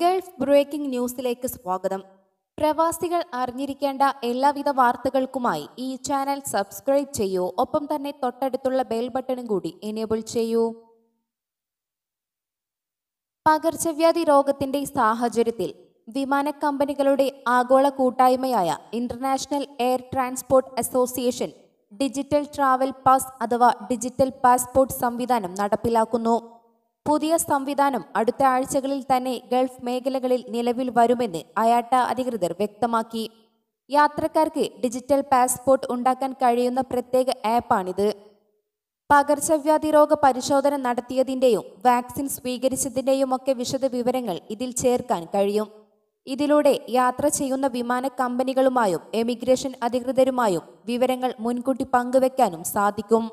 Gulf breaking ന്യൂസിലേക്ക് സ്വാഗതം പ്രവാസികൾ അറിഞ്ഞിരിക്കേണ്ട എല്ലാവിധ വാർത്തകൾക്കുമായി ഈ ചാനൽ സബ്സ്ക്രൈബ് ചെയ്യൂ ഒപ്പം തന്നെ തൊട്ടടുത്തുള്ള ബെൽ ബട്ടണും കൂടി എനേബിൾ ചെയ്യൂ പകർച്ചവ്യാധി രോഗത്തിന്റെ സാഹചര്യത്തിൽ വിമാന കമ്പനികളുടെ ആഗോള കൂട്ടായ്മയായ international air transport association digital travel pass അഥവാ ഡിജിറ്റൽ പാസ്പോർട്ട് സംവിധാനം നടപ്പിലാക്കുന്നു പുതിയ സംവിധാനം അടുത്ത ആഴ്ചകളിൽ തന്നെ ഗൾഫ് മേഖലകളിൽ നിലവിൽ വരുമെന്ന് അയാട്ട അധികൃതർ വ്യക്തമാക്കി യാത്രക്കാർക്ക് ഡിജിറ്റൽ പാസ്പോർട്ട് ഉണ്ടാക്കാൻ കഴിയുന്ന പ്രത്യേക ആപ്പാണിത് പകർച്ചവ്യാധി രോഗ പരിശോധന നടത്തിയതിൻ്റെയും വാക്സിൻ സ്വീകരിച്ചതിൻ്റെയും ഒക്കെ വിശദ വിവരങ്ങൾ ഇതിൽ ചേർക്കാൻ കഴിയും ഇതിലൂടെ യാത്ര ചെയ്യുന്ന വിമാന കമ്പനികളുമായും എമിഗ്രേഷൻ അധികൃതരുമായും വിവരങ്ങൾ മുൻകൂട്ടി പങ്കുവെക്കാനും സാധിക്കും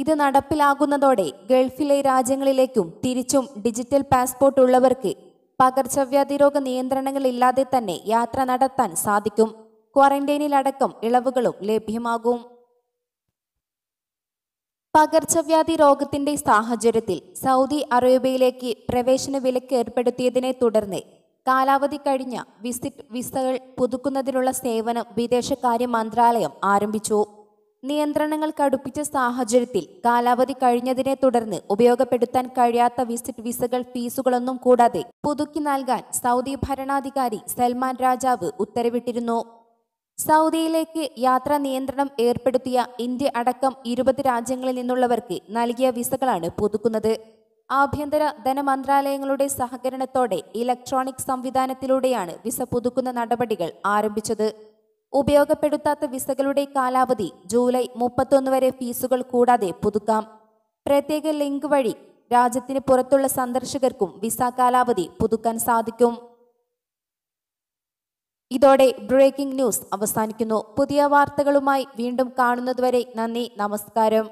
ഇത് നടപ്പിലാകുന്നതോടെ ഗൾഫിലെ രാജ്യങ്ങളിലേക്കും തിരിച്ചും ഡിജിറ്റൽ പാസ്പോർട്ട് ഉള്ളവർക്ക് പകർച്ചവ്യാധി രോഗ നിയന്ത്രണങ്ങളില്ലാതെ തന്നെ യാത്ര നടത്താൻ സാധിക്കും ക്വാറന്റൈനിലടക്കം ഇളവുകളും ലഭ്യമാകും പകർച്ചവ്യാധി രോഗത്തിന്റെ സാഹചര്യത്തിൽ സൗദി അറേബ്യയിലേക്ക് പ്രവേശന വിലക്ക് ഏർപ്പെടുത്തിയതിനെ തുടർന്ന് കാലാവധി കഴിഞ്ഞ വിസിറ്റ് വിസകൾ പുതുക്കുന്നതിനുള്ള സേവനം വിദേശകാര്യ മന്ത്രാലയം ആരംഭിച്ചു നിയന്ത്രണങ്ങൾ കടുപ്പിച്ച സാഹചര്യത്തിൽ കാലാവധി കഴിഞ്ഞതിനെ തുടർന്ന് ഉപയോഗപ്പെടുത്താൻ കഴിയാത്ത വിസിറ്റ് വിസകൾ ഫീസുകളൊന്നും കൂടാതെ പുതുക്കി നൽകാൻ സൗദി ഭരണാധികാരി സൽമാൻ രാജാവ് ഉത്തരവിട്ടിരുന്നു സൗദിയിലേക്ക് യാത്രാ നിയന്ത്രണം ഏർപ്പെടുത്തിയ ഇന്ത്യ അടക്കം ഇരുപത് രാജ്യങ്ങളിൽ നിന്നുള്ളവർക്ക് നൽകിയ വിസകളാണ് പുതുക്കുന്നത് ആഭ്യന്തര ധനമന്ത്രാലയങ്ങളുടെ സഹകരണത്തോടെ ഇലക്ട്രോണിക് സംവിധാനത്തിലൂടെയാണ് വിസ പുതുക്കുന്ന നടപടികൾ ആരംഭിച്ചത് ഉപയോഗപ്പെടുത്താത്ത വിസകളുടെ കാലാവധി ജൂലൈ മുപ്പത്തൊന്ന് വരെ ഫീസുകൾ കൂടാതെ പുതുക്കാം പ്രത്യേക ലിങ്ക് വഴി രാജ്യത്തിന് പുറത്തുള്ള സന്ദർശകർക്കും വിസ കാലാവധി പുതുക്കാൻ സാധിക്കും ഇതോടെ ബ്രേക്കിംഗ് ന്യൂസ് അവസാനിക്കുന്നു പുതിയ വാർത്തകളുമായി വീണ്ടും കാണുന്നതുവരെ നന്ദി നമസ്കാരം